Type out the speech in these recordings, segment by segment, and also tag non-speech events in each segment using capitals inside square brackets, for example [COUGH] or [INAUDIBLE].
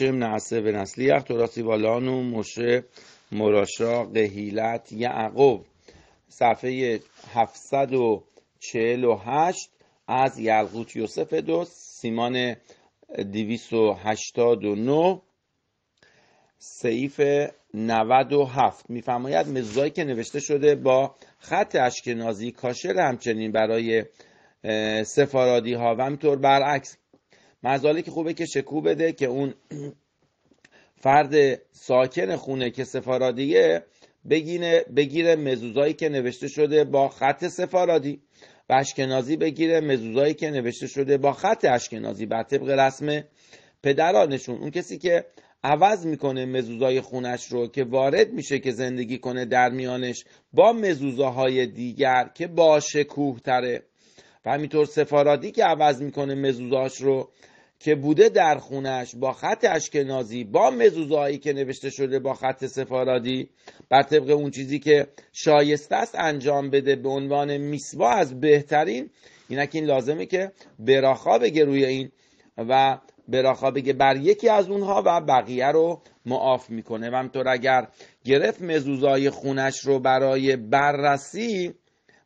نعسه به نسلی اختراسی بالان و مشه مراشا قهیلت یعقوب صفحه 748 از یلغوت یوسف دو سیمان 289 سیف 97 میفرماید مزایی که نوشته شده با خط نازی کاشر همچنین برای سفارادی ها و همینطور برعکس مزالی که خوبه که شکو بده که اون فرد ساکن خونه که سفارادیه بگیره, بگیره مزوزایی که نوشته شده با خط سفارادی و اشکنازی بگیره مزوزایی که نوشته شده با خط اشکنازی بر طبق رسم پدرانشون اون کسی که عوض میکنه مزوزای خونش رو که وارد میشه که زندگی کنه در میانش با مزوزاهای دیگر که با شکوه تره و همینطور سفارادی که عوض میکنه مزوزاش رو که بوده در خونش با خط اشکنازی با مزوزایی که نوشته شده با خط سفارادی بر طبق اون چیزی که شایسته است انجام بده به عنوان میسوا از بهترین اینک این لازمه که براخا بگه روی این و براخا بگه بر یکی از اونها و بقیه رو معاف میکنه و همطور اگر گرفت مزوزای خونش رو برای بررسی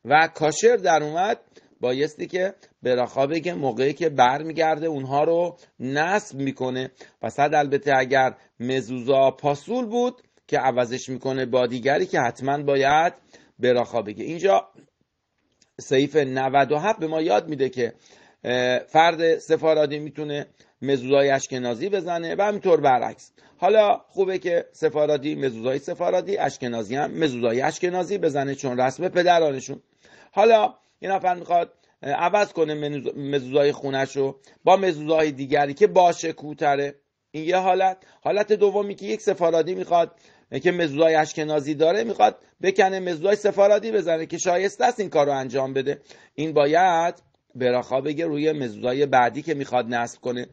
و کاشر در اومد بایستی که به بگه که موقعی که بر میگرده اونها رو نصب میکنه و صد البته اگر مزوزا پاسول بود که عوضش میکنه با دیگری که حتما باید براخا بگه اینجا سیف 97 به ما یاد میده که فرد سفارادی میتونه مزوزای اشکنازی بزنه و همینطور برعکس حالا خوبه که سفارادی مزوزای سفارادی اشکنازی هم مزوزای اشکنازی بزنه چون رسم پدرانشون حالا این نفر میخواد عوض کنه مزوزای خونش رو با مزوزای دیگری که باشه کوتره این یه حالت حالت دومی که یک سفارادی میخواد که مزوزای اشکنازی داره میخواد بکنه مزوزای سفارادی بزنه که شایسته است این کار رو انجام بده این باید براخا بگه روی مزوزای بعدی که میخواد نصب کنه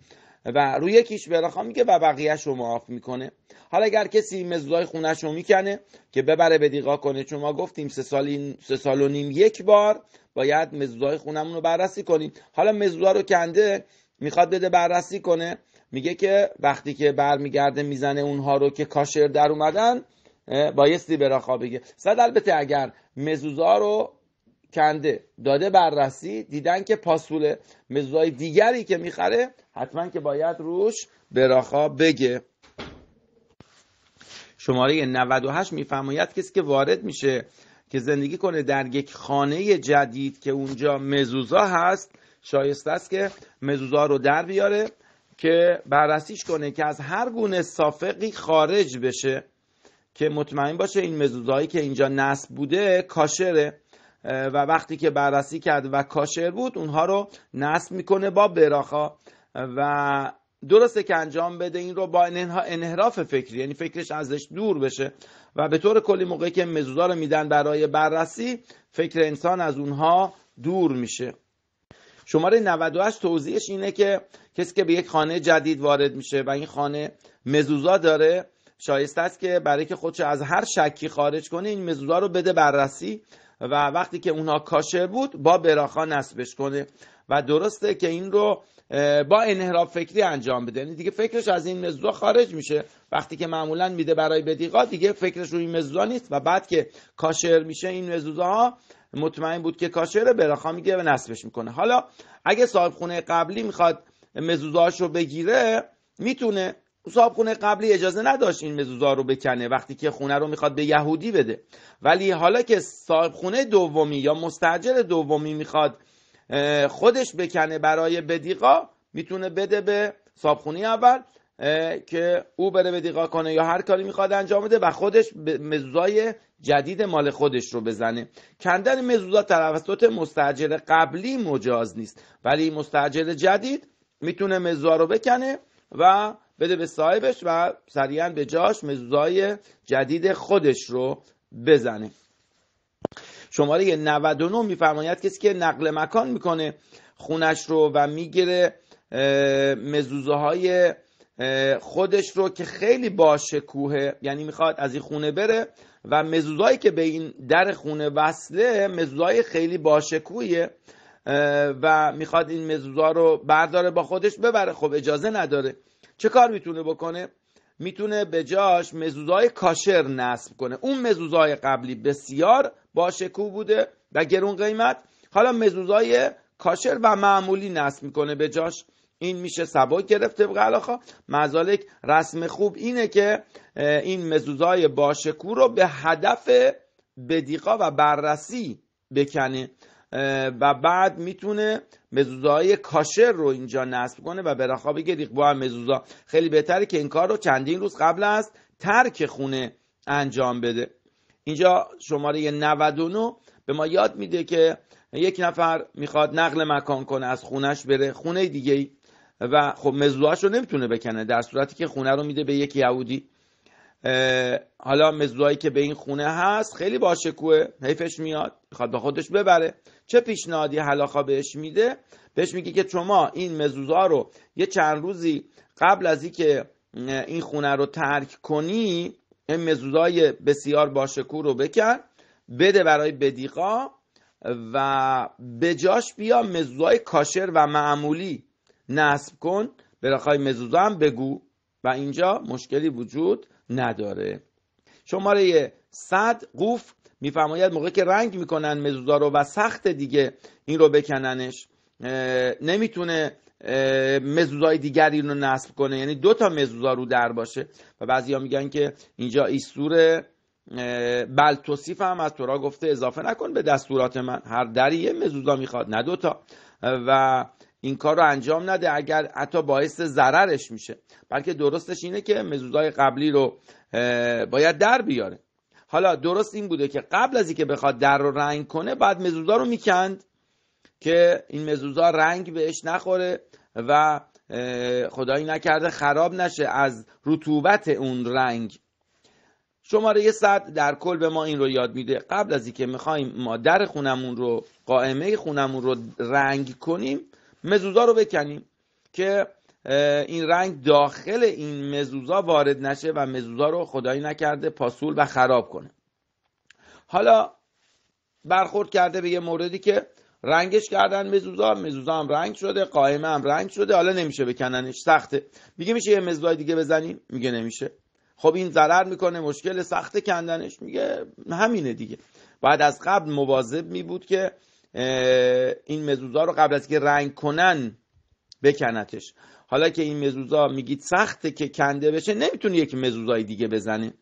و روی یکیش برخا میگه و بقیهش رو معاف میکنه حالا اگر کسی مزدای خونش رو میکنه که ببره به کنه چون ما گفتیم سه سال, سه سال و نیم یک بار باید مزدای خونمون رو بررسی کنیم حالا مزدا رو کنده میخواد بده بررسی کنه میگه که وقتی که برمیگرده میزنه اونها رو که کاشر در اومدن بایستی براخا بگه صد البته اگر مزوزا رو کنده داده بررسی دیدن که پاسول مزوزای دیگری که میخره حتما که باید روش براخا بگه شماره 98 میفرماید کسی که وارد میشه که زندگی کنه در یک خانه جدید که اونجا مزوزا هست شایسته است که مزوزا رو در بیاره که بررسیش کنه که از هر گونه صافقی خارج بشه که مطمئن باشه این مزوزایی که اینجا نصب بوده کاشره و وقتی که بررسی کرد و کاشر بود اونها رو نصب میکنه با براخا و درسته که انجام بده این رو با انحراف فکری یعنی فکرش ازش دور بشه و به طور کلی موقعی که مزودا رو میدن برای بررسی فکر انسان از اونها دور میشه شماره 98 توضیحش اینه که کسی که به یک خانه جدید وارد میشه و این خانه مزوزا داره شایسته است که برای که خودش از هر شکی خارج کنه این مزوزا رو بده بررسی و وقتی که اونها کاشر بود با براخا نسبش کنه و درسته که این رو با انحراف فکری انجام بده یعنی دیگه فکرش از این مزدا خارج میشه وقتی که معمولا میده برای بدیقا دیگه فکرش روی مزدا نیست و بعد که کاشر میشه این ها مطمئن بود که کاشره براخا میگه و نصبش میکنه حالا اگه صاحب خونه قبلی میخواد مزوزاش رو بگیره میتونه صاحب خونه قبلی اجازه نداشت این مزوزا رو بکنه وقتی که خونه رو میخواد به یهودی بده ولی حالا که صاحب خونه دومی یا مستجر دومی میخواد خودش بکنه برای بدیقا میتونه بده به صابخونی اول که او بره بدیقا کنه یا هر کاری میخواد انجام بده و خودش مزوزای جدید مال خودش رو بزنه کندن مزوزا توسط مستجر قبلی مجاز نیست ولی مستجر جدید میتونه مزوزا رو بکنه و بده به صاحبش و سریعا به جاش مزوزای جدید خودش رو بزنه شماره 99 میفرماید کسی که نقل مکان میکنه خونش رو و میگیره مزوزه های خودش رو که خیلی باشکوهه یعنی میخواد از این خونه بره و مزوزایی که به این در خونه وصله مزوزای خیلی باشکویه و میخواد این مزوزا رو برداره با خودش ببره خب اجازه نداره چه کار میتونه بکنه میتونه به جاش مزوزای کاشر نصب کنه اون مزوزای قبلی بسیار باشکو بوده و گرون قیمت حالا مزوزای کاشر و معمولی نصب میکنه به جاش این میشه سبک گرفت طبق علاخا مزالک رسم خوب اینه که این مزوزای باشکو رو به هدف بدیقا و بررسی بکنه و بعد میتونه مزوزه کاشر رو اینجا نصب کنه و به بگه با هم مزوزا خیلی بهتره که این کار رو چندین روز قبل از ترک خونه انجام بده اینجا شماره 99 به ما یاد میده که یک نفر میخواد نقل مکان کنه از خونش بره خونه دیگه و خب مزوهاش رو نمیتونه بکنه در صورتی که خونه رو میده به یک یهودی حالا مزدوهایی که به این خونه هست خیلی باشکوه حیفش میاد میخواد به خودش ببره چه پیشنهادی حلاخا بهش میده بهش میگه که شما این مزوزا رو یه چند روزی قبل از اینکه این خونه رو ترک کنی این مزوزای بسیار باشکو رو بکن بده برای بدیقا و بجاش بیا مزوزای کاشر و معمولی نصب کن برای مزوزا هم بگو و اینجا مشکلی وجود نداره شماره 100 قوف میفرماید موقع که رنگ میکنن مزوزا رو و سخت دیگه این رو بکننش نمیتونه مزوزای دیگری رو نصب کنه یعنی دو تا مزوزا رو در باشه و بعضی میگن که اینجا ایستور بل توصیف هم از تورا گفته اضافه نکن به دستورات من هر دری یه مزوزا میخواد نه دوتا و این کار رو انجام نده اگر حتی باعث ضررش میشه بلکه درستش اینه که مزودای قبلی رو باید در بیاره حالا درست این بوده که قبل از اینکه بخواد در رو رنگ کنه بعد مزودا رو میکند که این مزودا رنگ بهش نخوره و خدایی نکرده خراب نشه از رطوبت اون رنگ شماره صد در کل به ما این رو یاد میده قبل از اینکه میخوایم ما در خونمون رو قائمه خونمون رو رنگ کنیم مزوزا رو بکنیم که این رنگ داخل این مزوزا وارد نشه و مزوزا رو خدایی نکرده پاسول و خراب کنه حالا برخورد کرده به یه موردی که رنگش کردن مزوزا مزوزا هم رنگ شده قائمه هم رنگ شده حالا نمیشه بکننش سخته میگه میشه یه مزوزای دیگه بزنیم میگه نمیشه خب این ضرر میکنه مشکل سخته کندنش میگه همینه دیگه بعد از قبل مواظب می بود که این مزوزا رو قبل از که رنگ کنن بکنتش حالا که این مزوزا میگید سخته که کنده بشه نمیتونه یک مزوزای دیگه بزنه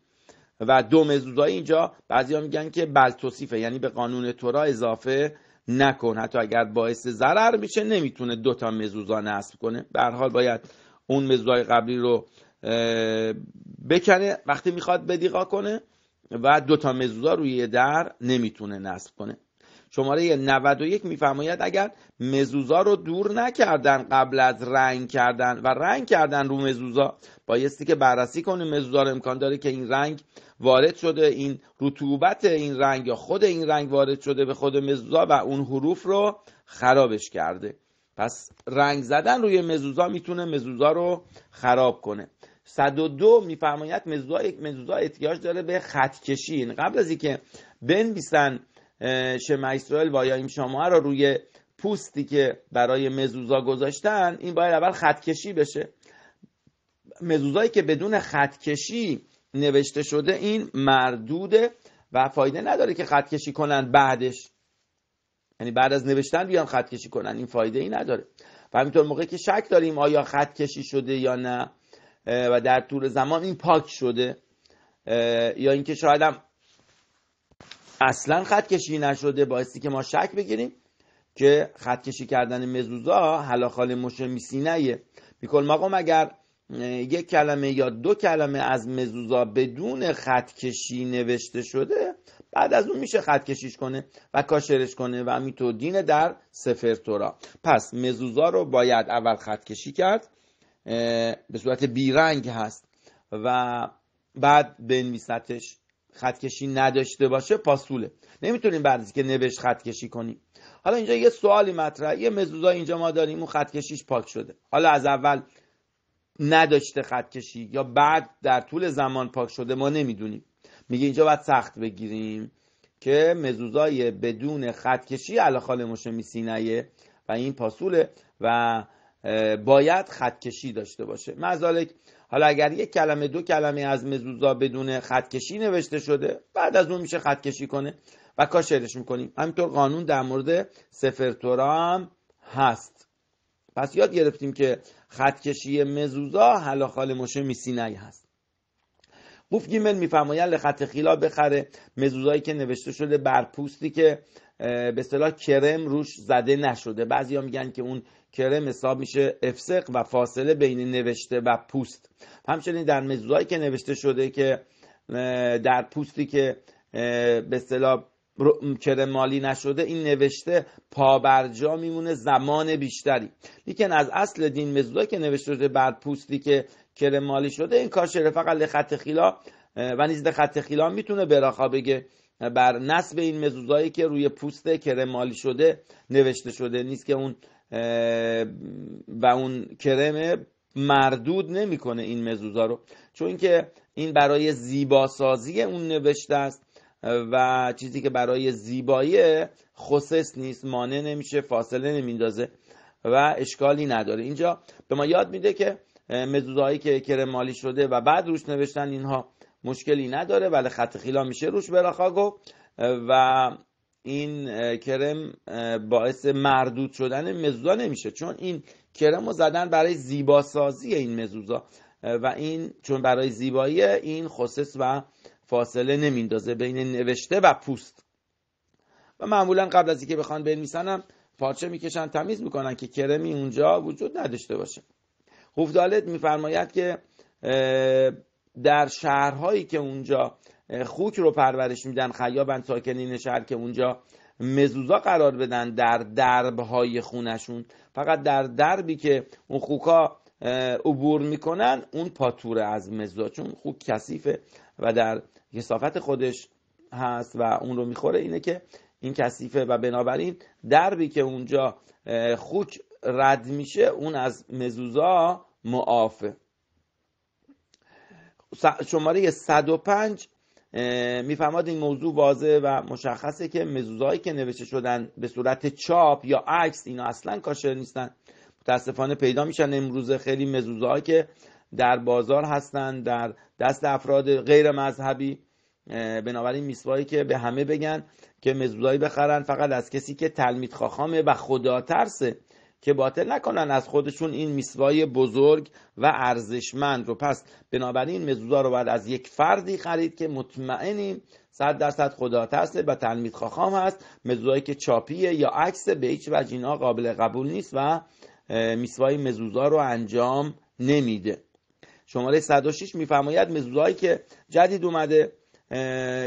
و دو مزوزای اینجا بعضیا میگن که بل توصیفه یعنی به قانون تورا اضافه نکن حتی اگر باعث ضرر میشه نمیتونه دوتا مزوزا نصب کنه به حال باید اون مزوزای قبلی رو بکنه وقتی میخواد بدیقا کنه و تا مزوزا روی در نمیتونه نصب کنه شماره 91 میفرماید اگر مزوزا رو دور نکردن قبل از رنگ کردن و رنگ کردن رو مزوزا بایستی که بررسی کنیم مزوزا رو امکان داره که این رنگ وارد شده این رطوبت این رنگ یا خود این رنگ وارد شده به خود مزوزا و اون حروف رو خرابش کرده پس رنگ زدن روی مزوزا میتونه مزوزا رو خراب کنه 102 میفرماید مزوزا مزوزا احتیاج داره به خط کشی یعنی قبل از اینکه بنویسن شما اسرائیل و یا شما رو روی پوستی که برای مزوزا گذاشتن این باید اول خطکشی بشه مزوزایی که بدون خطکشی نوشته شده این مردوده و فایده نداره که خطکشی کنن بعدش یعنی بعد از نوشتن بیان خطکشی کنن این فایده ای نداره و همینطور موقعی که شک داریم آیا خطکشی شده یا نه و در طول زمان این پاک شده یا اینکه شاید هم اصلا خط کشی نشده باعثی که ما شک بگیریم که خط کشی کردن مزوزا حلاخال مش میسینه بیکل مقام اگر یک کلمه یا دو کلمه از مزوزا بدون خط کشی نوشته شده بعد از اون میشه خط کشیش کنه و کاشرش کنه و همینطور دین در سفر تورا پس مزوزا رو باید اول خط کشی کرد به صورت بیرنگ هست و بعد بنویستش خطکشی نداشته باشه پاسوله نمیتونیم بعد که نوشت خطکشی کنیم حالا اینجا یه سوالی مطرحه یه مزوزا اینجا ما داریم اون خطکشیش پاک شده حالا از اول نداشته خطکشی یا بعد در طول زمان پاک شده ما نمیدونیم میگه اینجا باید سخت بگیریم که مزوزای بدون خطکشی علاخال مشمی میسینه و این پاسوله و باید خطکشی داشته باشه مزالک حالا اگر یک کلمه دو کلمه از مزوزا بدون خطکشی نوشته شده بعد از اون میشه خطکشی کنه و کاشرش میکنیم همینطور قانون در مورد سفر هم هست پس یاد گرفتیم که خطکشی مزوزا حالا خال مشه نگه هست قوف گیمل میفرماید لخط خیلا بخره مزوزایی که نوشته شده بر پوستی که به صلاح کرم روش زده نشده بعضیا میگن که اون کرم حساب میشه افسق و فاصله بین نوشته و پوست همچنین در مزوزایی که نوشته شده که در پوستی که به اصطلاح کرمالی نشده این نوشته پابرجا میمونه زمان بیشتری لیکن از اصل دین مزوزایی که نوشته شده بر پوستی که مالی شده این کار فقط لخط خیلا و نیز خط خیلا میتونه براخا بگه بر نصب این مزوزایی که روی پوست کرمالی شده نوشته شده نیست که اون و اون کرم مردود نمیکنه این مزوزا رو چون که این برای زیباسازی اون نوشته است و چیزی که برای زیبایی خصص نیست مانع نمیشه فاصله نمیندازه و اشکالی نداره اینجا به ما یاد میده که مزوزایی که کرم مالی شده و بعد روش نوشتن اینها مشکلی نداره ولی بله، خط خیلا میشه روش براخاگو و این کرم باعث مردود شدن مزوزا نمیشه چون این کرم رو زدن برای زیباسازی این مزوزا و این چون برای زیبایی این خصص و فاصله نمیندازه بین نوشته و پوست و معمولا قبل از اینکه بخوان بنویسنم پارچه میکشن تمیز میکنن که کرمی اونجا وجود نداشته باشه خوفدالت میفرماید که در شهرهایی که اونجا خوک رو پرورش میدن خیابن ساکنین شهر که اونجا مزوزا قرار بدن در دربهای های خونشون فقط در دربی که اون خوکا عبور میکنن اون پاتوره از مزوزا چون خوک کثیفه و در کسافت خودش هست و اون رو میخوره اینه که این کثیفه و بنابراین دربی که اونجا خوک رد میشه اون از مزوزا معافه شماره 105 میفهماد این موضوع واضحه و مشخصه که مزوزهایی که نوشته شدن به صورت چاپ یا عکس اینا اصلا کاشر نیستن متاسفانه پیدا میشن امروزه خیلی مزوزهایی که در بازار هستن در دست افراد غیر مذهبی بنابراین میسوایی که به همه بگن که مزوزایی بخرن فقط از کسی که تلمید خاخامه و خدا ترسه که باطل نکنن از خودشون این میسوای بزرگ و ارزشمند رو پس بنابراین مزوزا رو باید از یک فردی خرید که مطمئنیم صد درصد خدا ترسه و تلمید خاخام هست مزوزایی که چاپیه یا عکس به هیچ وجه اینا قابل قبول نیست و میسوای مزوزا رو انجام نمیده شماره 106 میفرماید مزوزایی که جدید اومده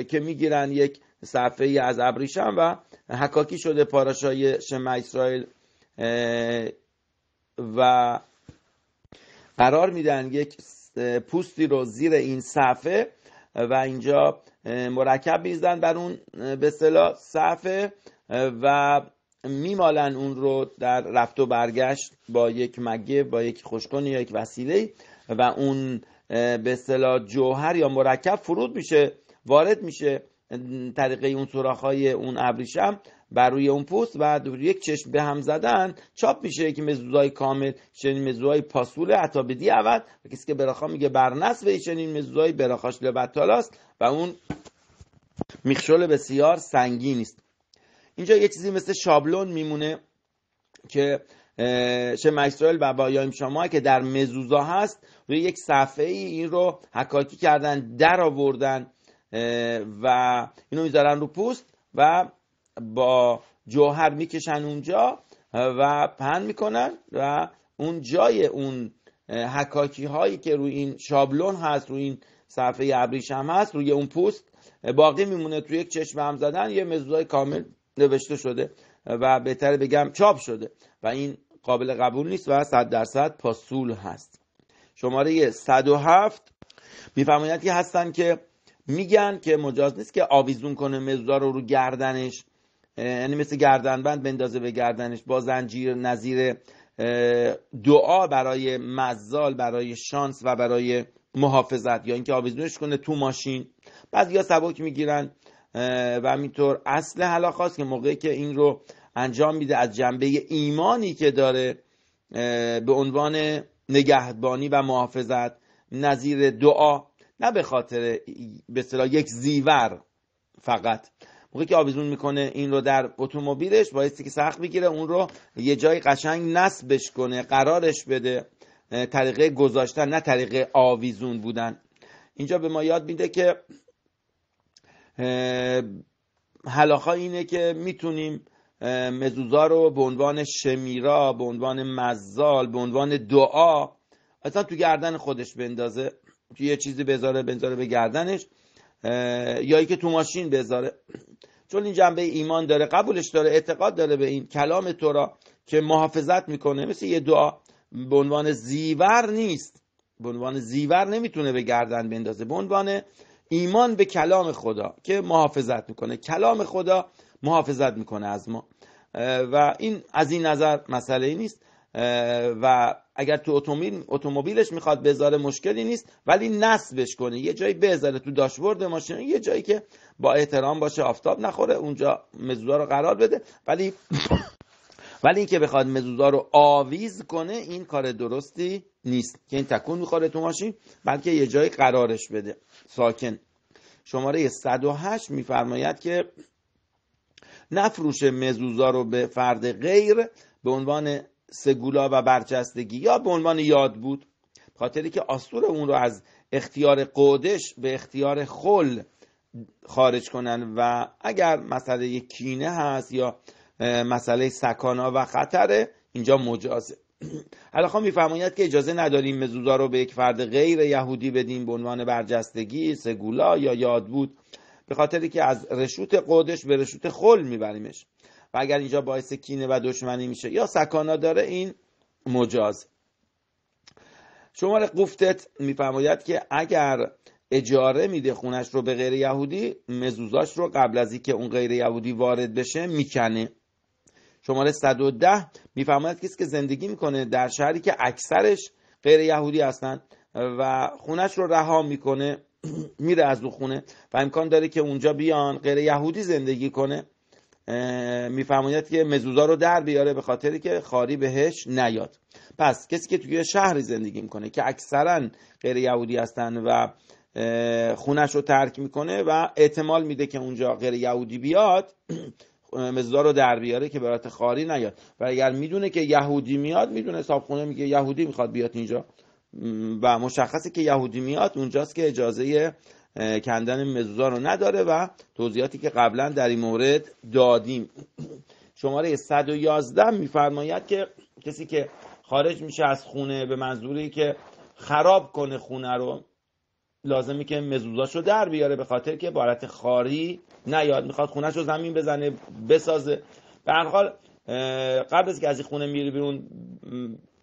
که میگیرن یک صفحه از ابریشم و حکاکی شده پاراشای شمع اسرائیل و قرار میدن یک پوستی رو زیر این صفحه و اینجا مرکب میزن بر اون به صلاح صفحه و میمالن اون رو در رفت و برگشت با یک مگه با یک خوشکن یا یک وسیله و اون به صلاح جوهر یا مرکب فرود میشه وارد میشه طریقه اون سوراخ‌های اون ابریشم بر روی اون پوست و یک چشم به هم زدن چاپ میشه که مزوزای کامل چنین مزوزای پاسول عطا بدی اول و کسی که براخا میگه برنس و چنین مزوزای براخاش لبتالاست و اون میخشل بسیار سنگین است اینجا یه چیزی مثل شابلون میمونه که چه اسرائیل و بایایم شما که در مزوزا هست روی یک صفحه ای این رو حکاکی کردن در آوردن و اینو میذارن رو پوست و با جوهر میکشن اونجا و پن میکنن و اون جای اون حکاکی هایی که روی این شابلون هست روی این صفحه ابریشم هست روی اون پوست باقی میمونه توی یک چشم هم زدن یه مزوزای کامل نوشته شده و بهتره بگم چاپ شده و این قابل قبول نیست و صد درصد پاسول هست شماره 107 میفرمایند که هستن که میگن که مجاز نیست که آویزون کنه مزدا رو رو گردنش یعنی مثل گردنبند بندازه به گردنش با زنجیر نظیر دعا برای مزال برای شانس و برای محافظت یا اینکه آویزونش کنه تو ماشین بعد یا سبک میگیرن و همینطور اصل خواست که موقعی که این رو انجام میده از جنبه ایمانی که داره به عنوان نگهبانی و محافظت نظیر دعا نه به خاطر به اصطلاح یک زیور فقط موقعی که آویزون میکنه این رو در اتومبیلش بایستی که سخت بگیره اون رو یه جای قشنگ نصبش کنه قرارش بده طریقه گذاشتن نه طریقه آویزون بودن اینجا به ما یاد میده که حلاخا اینه که میتونیم مزوزا رو به عنوان شمیرا به عنوان مزال به عنوان دعا اصلا تو گردن خودش بندازه یه چیزی بذاره بذاره به گردنش یا ای که تو ماشین بذاره چون این جنبه ایمان داره قبولش داره اعتقاد داره به این کلام تو را که محافظت میکنه مثل یه دعا به عنوان زیور نیست به عنوان زیور نمیتونه به گردن بندازه به عنوان ایمان به کلام خدا که محافظت میکنه کلام خدا محافظت میکنه از ما و این از این نظر مسئله نیست و اگر تو اتومبیلش میخواد بذاره مشکلی نیست ولی نصبش کنه یه جایی بذاره تو داشبورد ماشین یه جایی که با احترام باشه آفتاب نخوره اونجا مزوزا رو قرار بده ولی ولی اینکه بخواد مزوزا رو آویز کنه این کار درستی نیست که این تکون میخوره تو ماشین بلکه یه جایی قرارش بده ساکن شماره 108 میفرماید که نفروش مزوزا رو به فرد غیر به عنوان سگولا و برجستگی یا به عنوان یاد بود خاطری که آسور اون رو از اختیار قودش به اختیار خل خارج کنن و اگر مسئله کینه هست یا مسئله سکانا و خطره اینجا مجازه [CLEARS THROAT] حالا خب میفرماید که اجازه نداریم مزوزا رو به یک فرد غیر یهودی بدیم به عنوان برجستگی سگولا یا یاد بود به خاطری که از رشوت قودش به رشوت خل میبریمش و اگر اینجا باعث کینه و دشمنی میشه یا سکانا داره این مجاز شماره قفتت میفرماید که اگر اجاره میده خونش رو به غیر یهودی مزوزاش رو قبل از اینکه اون غیر یهودی وارد بشه میکنه شماره 110 میفرماید کسی که زندگی میکنه در شهری که اکثرش غیر یهودی هستن و خونش رو رها میکنه [CLEARS THROAT] میره از اون خونه و امکان داره که اونجا بیان غیر یهودی زندگی کنه میفرماید که مزوزا رو در بیاره به خاطری که خاری بهش نیاد پس کسی که توی شهری زندگی میکنه که اکثرا غیر یهودی هستن و خونش رو ترک میکنه و احتمال میده که اونجا غیر یهودی بیاد [CLEARS THROAT] مزوزا رو در بیاره که برات خاری نیاد و اگر میدونه که یهودی میاد میدونه صابخونه میگه یهودی میخواد بیاد اینجا و مشخصه که یهودی میاد اونجاست که اجازه کندن مزوزا رو نداره و توضیحاتی که قبلا در این مورد دادیم شماره 111 میفرماید که کسی که خارج میشه از خونه به منظوری که خراب کنه خونه رو لازمی که مزوزاشو در بیاره به خاطر که بارت خاری نیاد میخواد خونهشو زمین بزنه بسازه به هر حال قبل از که از این خونه میره بیرون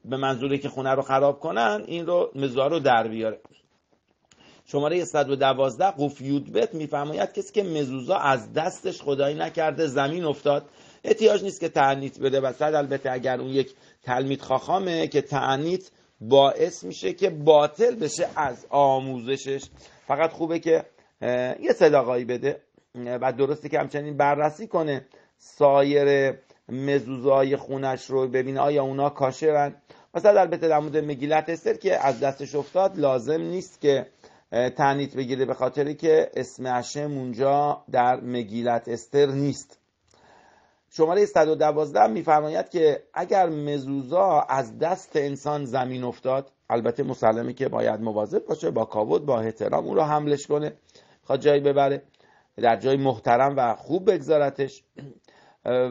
به منظوری که خونه رو خراب کنن این رو مزوزا رو در بیاره شماره 112 قوفیودبت میفرماید کسی که مزوزا از دستش خدایی نکرده زمین افتاد احتیاج نیست که تعنیت بده و صد البته اگر اون یک تلمید خاخامه که تعنیت باعث میشه که باطل بشه از آموزشش فقط خوبه که یه صداقایی بده و درسته که همچنین بررسی کنه سایر مزوزای خونش رو ببینه آیا اونا کاشرن مثلا البته در مورد مگیلت استر که از دستش افتاد لازم نیست که تعنیت بگیره به خاطر که اسم اشم اونجا در مگیلت استر نیست شماره 112 میفرماید که اگر مزوزا از دست انسان زمین افتاد البته مسلمه که باید مواظب باشه با کاود با احترام او را حملش کنه خواد جایی ببره در جای محترم و خوب بگذارتش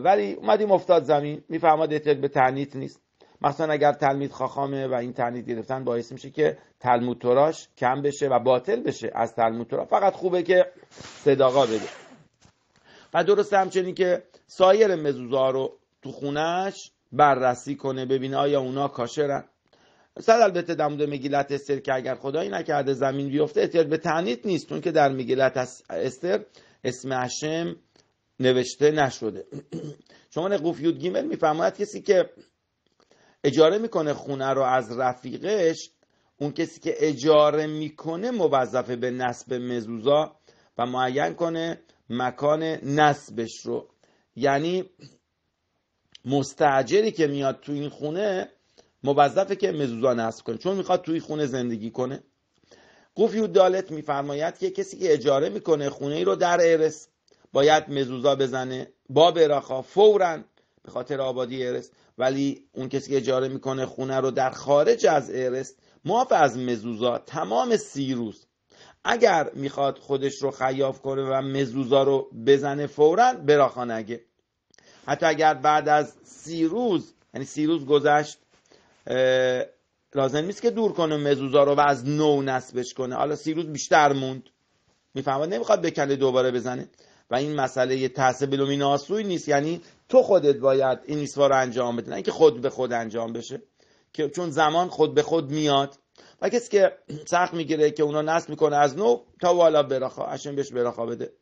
ولی اومدیم افتاد زمین میفهماد اتر به تعنیت نیست مثلا اگر تلمید خاخامه و این تنید گرفتن باعث میشه که تلمود کم بشه و باطل بشه از تلمود فقط خوبه که صداقا بده و درسته همچنین که سایر مزوزا رو تو خونش بررسی کنه ببینه آیا اونا کاشرن صد البته در مگیلت استر که اگر خدایی نکرده زمین بیفته اتر به تنید نیست که در مگیلت استر اسم هشم نوشته نشده [CLEARS THROAT] شما نقوف یود گیمل میفرماید کسی که اجاره میکنه خونه رو از رفیقش اون کسی که اجاره میکنه موظفه به نصب مزوزا و معین کنه مکان نصبش رو یعنی مستعجری که میاد تو این خونه موظفه که مزوزا نصب کنه چون میخواد توی خونه زندگی کنه قوفی و دالت میفرماید که کسی که اجاره میکنه خونه ای رو در ارس باید مزوزا بزنه با براخا فورا به خاطر آبادی ارست ولی اون کسی که اجاره میکنه خونه رو در خارج از ارست معاف از مزوزا تمام سی روز اگر میخواد خودش رو خیاف کنه و مزوزا رو بزنه فورا براخانگه حتی اگر بعد از سی روز یعنی سی روز گذشت لازم نیست که دور کنه مزوزا رو و از نو نسبش کنه حالا سی روز بیشتر موند میفهمه نمیخواد بکله دوباره بزنه و این مسئله تحصیب لومیناسوی نیست یعنی تو خودت باید این ایسوا رو انجام بده نه اینکه خود به خود انجام بشه که چون زمان خود به خود میاد و کسی که سخت میگیره که اونا نصب میکنه از نو تا والا براخا اشن بهش براخا بده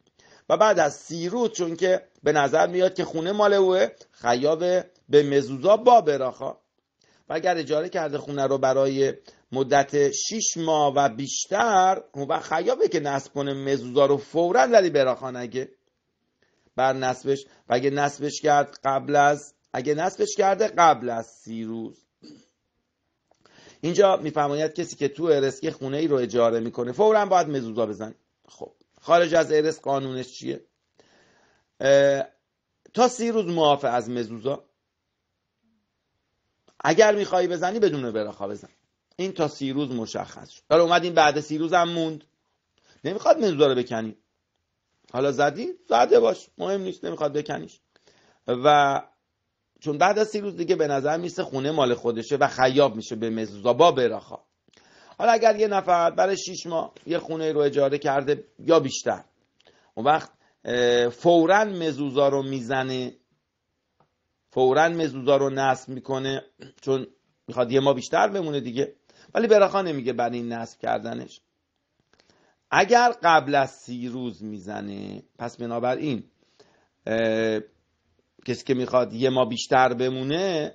و بعد از سیروت چون که به نظر میاد که خونه مال اوه خیاب به مزوزا با براخا و اگر اجاره کرده خونه رو برای مدت شیش ماه و بیشتر اون خیابه که نصب کنه مزوزا رو فورا ولی براخا نگه بر نسبش و اگه نصبش کرد قبل از اگه نصبش کرده قبل از سی روز اینجا میفرماید کسی که تو ارسکی خونه ای رو اجاره میکنه فورا باید مزوزا بزن خب خارج از ارس قانونش چیه تا سی روز معاف از مزوزا اگر میخوایی بزنی بدون برخا بزن این تا سی روز مشخص شد داره اومد این بعد سی روز هم موند نمیخواد مزوزا رو بکنی حالا زدی زده باش مهم نیست نمیخواد بکنیش و چون بعد از سی روز دیگه به نظر میسه خونه مال خودشه و خیاب میشه به مزوزا با براخا حالا اگر یه نفر برای شیش ماه یه خونه رو اجاره کرده یا بیشتر اون وقت فورا مزوزا رو میزنه فورا مزوزا رو نصب میکنه چون میخواد یه ما بیشتر بمونه دیگه ولی براخا نمیگه برای این نصب کردنش اگر قبل از سی روز میزنه پس بنابراین کسی که میخواد یه ما بیشتر بمونه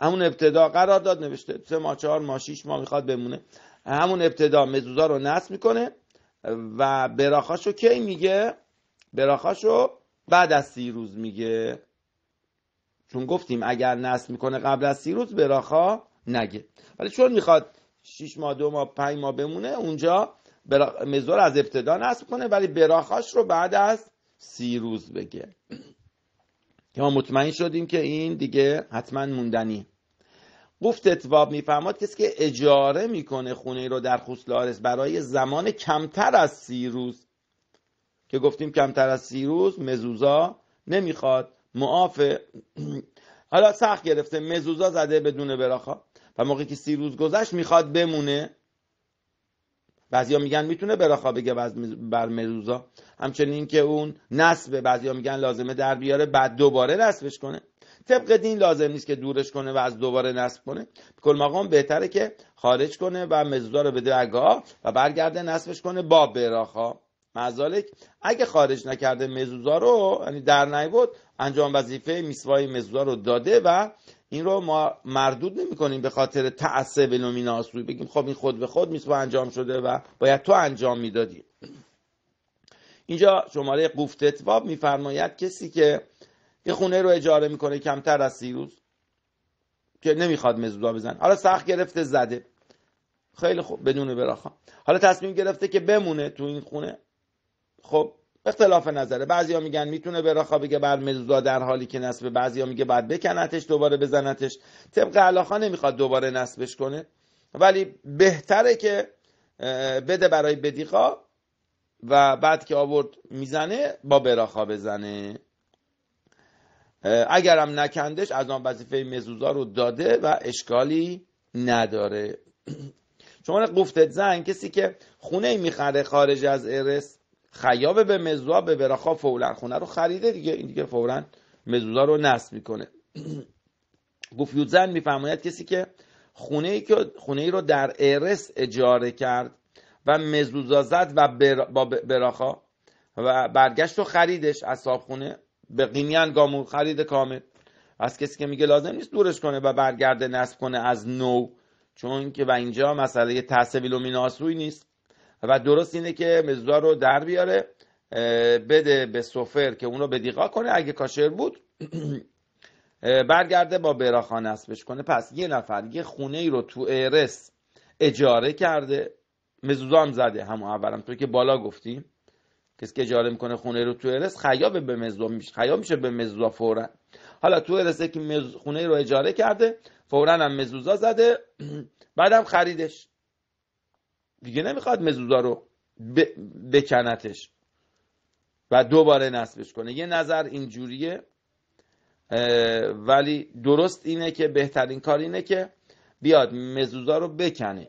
همون ابتدا قرار داد نوشته سه ماه چهار ماه شیش ماه میخواد بمونه همون ابتدا مزوزا رو نصب میکنه و براخاشو کی میگه براخاشو بعد از سی روز میگه چون گفتیم اگر نصب میکنه قبل از سی روز براخا نگه ولی چون میخواد شیش ماه دو ماه پنج ماه بمونه اونجا برا... مزور از ابتدا نصب کنه ولی براخاش رو بعد از سی روز بگه که ما مطمئن شدیم که این دیگه حتما موندنی گفت اتباب میفرماد کسی که اجاره میکنه خونه رو در خوسلارس برای زمان کمتر از سی روز که گفتیم کمتر از سی روز مزوزا نمیخواد معافه حالا سخت گرفته مزوزا زده بدون براخا و موقعی که سی روز گذشت میخواد بمونه بعضیا میگن میتونه براخا بگه بر مزوزا همچنین که اون نصب بعضیا میگن لازمه در بیاره بعد دوباره نصبش کنه طبق دین لازم نیست که دورش کنه و از دوباره نصب کنه کل مقام بهتره که خارج کنه و مزوزا رو بده اگاه و برگرده نصبش کنه با براخا مزالک اگه خارج نکرده مزوزا رو یعنی در نیبود انجام وظیفه میسوای مزوزا رو داده و این رو ما مردود نمی کنیم به خاطر تعصب نومیناسوی بگیم خب این خود به خود میسوا انجام شده و باید تو انجام میدادی اینجا شماره قوفت اتواب میفرماید کسی که یه خونه رو اجاره میکنه کمتر از سی روز که نمیخواد مزوزا بزن حالا سخت گرفته زده خیلی خوب بدون براخان حالا تصمیم گرفته که بمونه تو این خونه خب اختلاف نظره بعضیا میگن میتونه به بگه بر مزوزا در حالی که نصب بعضیا میگه بعد بکنتش دوباره بزنتش طبق علاخا نمیخواد دوباره نصبش کنه ولی بهتره که بده برای بدیقا و بعد که آورد میزنه با براخا بزنه اگرم نکندش از آن وظیفه مزوزا رو داده و اشکالی نداره [CLEARS THROAT] شما گفتت زن کسی که خونه میخره خارج از ارث خیاب به مزوا به برخا فورا خونه رو خریده دیگه این دیگه فورا مزوزا رو نصب میکنه [CLEARS THROAT] گفت یوزن میفرماید کسی که خونه ای که خونه ای رو در ارس اجاره کرد و مزوزا زد و بر... با براخا و برگشت و خریدش از صابخونه به قینیان گامو خرید کامل از کسی که میگه لازم نیست دورش کنه و برگرده نصب کنه از نو چون که و اینجا مسئله تحصیل و میناسوی نیست و درست اینه که مزوزا رو در بیاره بده به سوفر که اونو بدیقا کنه اگه کاشر بود برگرده با براخا نصبش کنه پس یه نفر یه خونه ای رو تو ارس اجاره کرده مزوزا هم زده همون اولم تو که بالا گفتیم کسی که اجاره میکنه خونه رو تو ارس خیاب به مزوزا میشه خیاب میشه به مزوزا فورا حالا تو ارس که مز... خونه رو اجاره کرده فورا هم مزوزا زده [CLEARS THROAT] بعدم خریدش دیگه نمیخواد مزوزا رو بکنتش و دوباره نصبش کنه یه نظر اینجوریه ولی درست اینه که بهترین کار اینه که بیاد مزوزا رو بکنه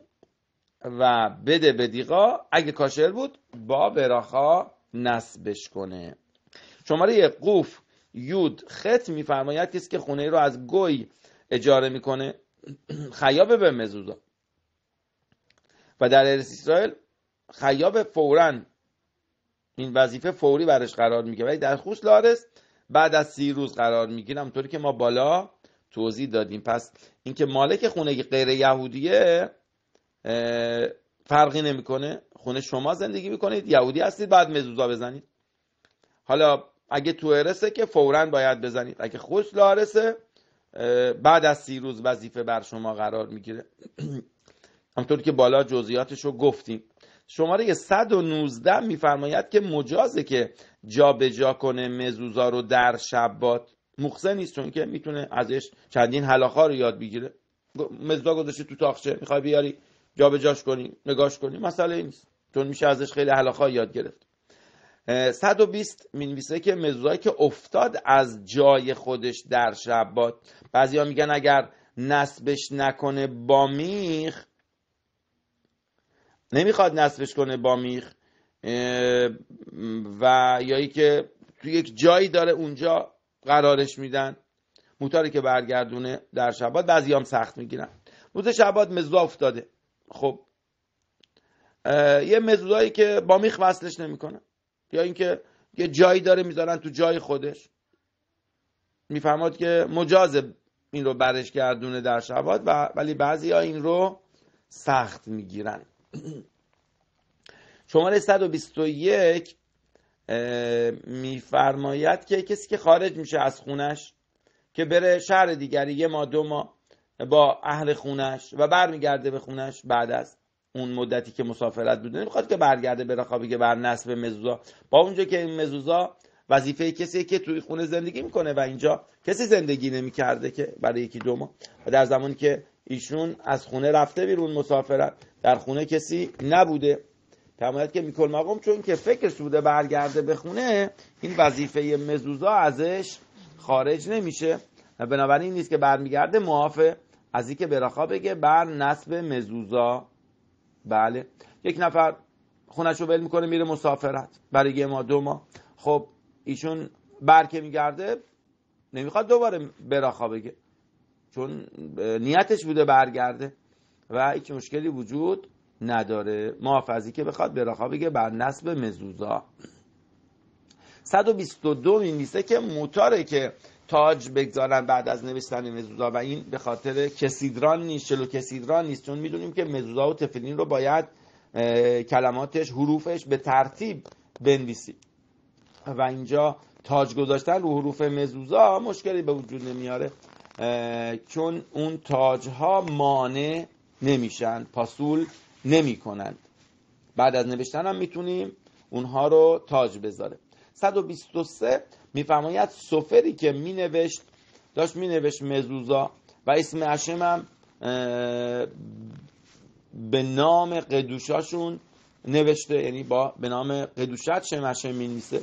و بده به دیقا اگه کاشر بود با براخا نصبش کنه شماره قوف یود خط میفرماید کسی که خونه رو از گوی اجاره میکنه خیابه به مزوزا و در اسرائیل خیاب فورا این وظیفه فوری برش قرار میگیره ولی در خوش لارس بعد از سی روز قرار میگیره همونطوری که ما بالا توضیح دادیم پس اینکه مالک خونه غیر یهودیه فرقی نمیکنه خونه شما زندگی میکنید یهودی هستید بعد مزوزا بزنید حالا اگه تو ارسه که فورا باید بزنید اگه خوش لارسه بعد از سی روز وظیفه بر شما قرار میگیره [CLEARS THROAT] همطور که بالا جزئیاتش رو گفتیم شماره 119 میفرماید که مجازه که به جا کنه مزوزا رو در شبات مخزه نیست چون که میتونه ازش چندین حلاخا رو یاد بگیره مزوزا گذاشته تو تاخچه میخوای بیاری جاش کنی نگاش کنی مسئله نیست چون میشه ازش خیلی حلاخا یاد گرفت 120 مینویسه که مزوزایی که افتاد از جای خودش در شبات بعضیا میگن اگر نسبش نکنه با میخ نمیخواد نصبش کنه با میخ و یا ای که تو یک جایی داره اونجا قرارش میدن موتاری که برگردونه در شبات بعضی هم سخت میگیرن روز شبات مزدو افتاده خب یه مزدوهایی که با میخ وصلش نمیکنه یا اینکه یه جایی داره میذارن تو جای خودش میفهماد که مجاز این رو برش گردونه در شبات ولی بعضی ها این رو سخت میگیرن شماره 121 میفرماید که کسی که خارج میشه از خونش که بره شهر دیگری یه ما دو ما با اهل خونش و برمیگرده به خونش بعد از اون مدتی که مسافرت بوده نمیخواد که برگرده به رخابی که بر نصب مزوزا با اونجا که این مزوزا وظیفه کسی که توی خونه زندگی میکنه و اینجا کسی زندگی نمیکرده که برای یکی دو ماه و در زمانی که ایشون از خونه رفته بیرون مسافرت در خونه کسی نبوده فرماید که میکل مقام چون که فکرش بوده برگرده به خونه این وظیفه مزوزا ازش خارج نمیشه بنابراین نیست که برمیگرده معاف از اینکه براخا بگه بر نصب مزوزا بله یک نفر خونش رو ول میکنه میره مسافرت برای ما دو ما خب ایشون برکه میگرده نمیخواد دوباره براخا بگه چون نیتش بوده برگرده و هیچ مشکلی وجود نداره محافظی که بخواد براخا بگه بر نصب مزوزا 122 نیسته که موتاره که تاج بگذارن بعد از نوشتن مزوزا و این به خاطر کسیدران نیست چلو کسیدران نیست چون میدونیم که مزوزا و تفلین رو باید کلماتش حروفش به ترتیب بنویسیم و اینجا تاج گذاشتن رو حروف مزوزا مشکلی به وجود نمیاره چون اون تاج ها مانع نمیشن پاسول نمیکنند بعد از نوشتن هم میتونیم اونها رو تاج بذاره 123 میفرماید سفری که مینوشت داشت مینوشت مزوزا و اسم عشم هم به نام قدوشاشون نوشته یعنی با به نام قدوشت شمشه می نیسه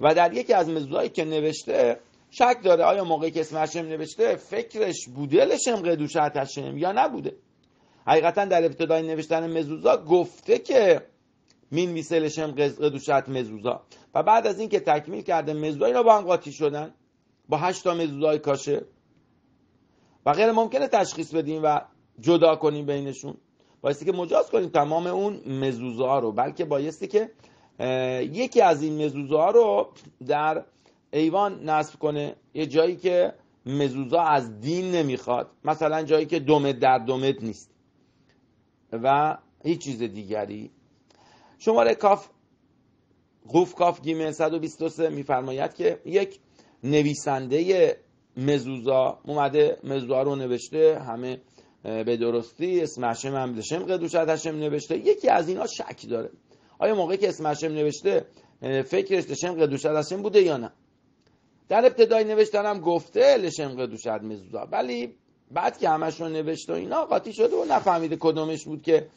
و در یکی از مزوزایی که نوشته شک داره آیا موقعی که اسم هشم نوشته فکرش بوده لشم قدوش هشم یا نبوده حقیقتا در ابتدای نوشتن مزوزا گفته که مین ویسه لشم قدوشت مزوزا و بعد از اینکه تکمیل کرده مزوزا اینا با هم قاطی شدن با هشتا مزوزای کاشه و غیر ممکنه تشخیص بدیم و جدا کنیم بینشون بایستی که مجاز کنیم تمام اون مزوزا رو بلکه بایستی که یکی از این مزوزا رو در ایوان نصب کنه یه جایی که مزوزا از دین نمیخواد مثلا جایی که دومت در دومت نیست و هیچ چیز دیگری شماره کاف قوف کاف گیمه 123 میفرماید که یک نویسنده مزوزا اومده مزوزا رو نوشته همه به درستی اسمشم هم دشم قدوشت هشم نوشته یکی از اینا شک داره آیا موقعی که اسمشم نوشته فکرش دشم قدوشت هشم بوده یا نه در ابتدای نوشتنم گفته لشم دوشد مزوزا ولی بعد که همش رو نوشت و اینا قاطی شده و نفهمیده کدومش بود که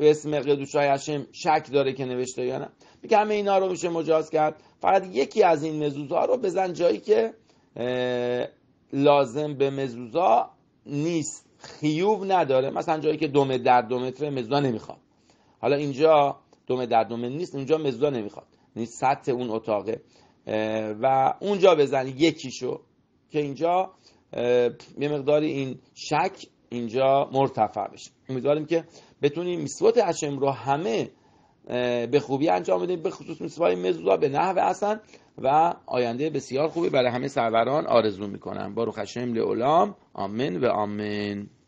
به اسم قدوشای هشم شک داره که نوشته یا نه میگه همه اینا رو میشه مجاز کرد فقط یکی از این مزوزا رو بزن جایی که لازم به مزوزا نیست خیوب نداره مثلا جایی که دومه در دو متر مزوزا نمیخواد حالا اینجا دومه در دومه نیست اینجا مزوزا نمیخواد نیست سطح اون اتاقه و اونجا بزن یکیشو که اینجا یه مقداری این شک اینجا مرتفع بشه امیدواریم که بتونیم میسوات هشم رو همه به خوبی انجام بدیم به خصوص میسوات مزودا به نحو اصلا و آینده بسیار خوبی برای همه سروران آرزو میکنم بارو خشم لعلام آمین و آمین